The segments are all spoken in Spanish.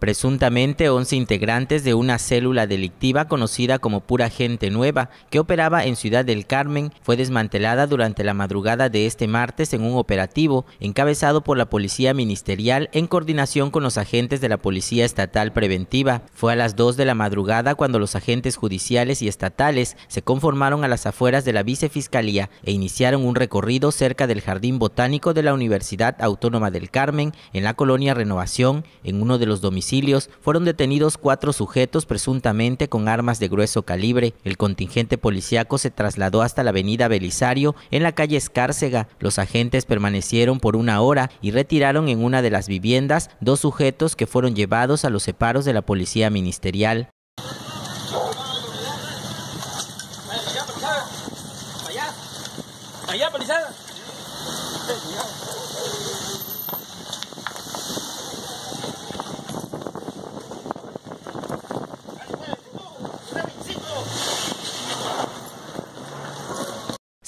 Presuntamente 11 integrantes de una célula delictiva conocida como Pura Gente Nueva, que operaba en Ciudad del Carmen, fue desmantelada durante la madrugada de este martes en un operativo encabezado por la Policía Ministerial en coordinación con los agentes de la Policía Estatal Preventiva. Fue a las 2 de la madrugada cuando los agentes judiciales y estatales se conformaron a las afueras de la Vicefiscalía e iniciaron un recorrido cerca del Jardín Botánico de la Universidad Autónoma del Carmen, en la colonia Renovación, en uno de los domicilios fueron detenidos cuatro sujetos presuntamente con armas de grueso calibre. El contingente policiaco se trasladó hasta la avenida Belisario en la calle Escárcega. Los agentes permanecieron por una hora y retiraron en una de las viviendas dos sujetos que fueron llevados a los separos de la policía ministerial.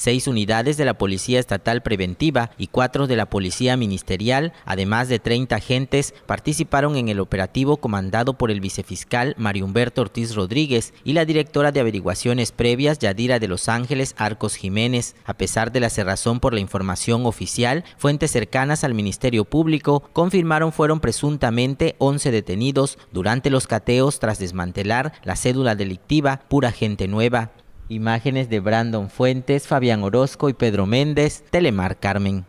seis unidades de la Policía Estatal Preventiva y cuatro de la Policía Ministerial, además de 30 agentes, participaron en el operativo comandado por el vicefiscal Mario Humberto Ortiz Rodríguez y la directora de averiguaciones previas Yadira de Los Ángeles Arcos Jiménez. A pesar de la cerrazón por la información oficial, fuentes cercanas al Ministerio Público confirmaron fueron presuntamente 11 detenidos durante los cateos tras desmantelar la cédula delictiva Pura Gente Nueva. Imágenes de Brandon Fuentes, Fabián Orozco y Pedro Méndez, Telemar Carmen.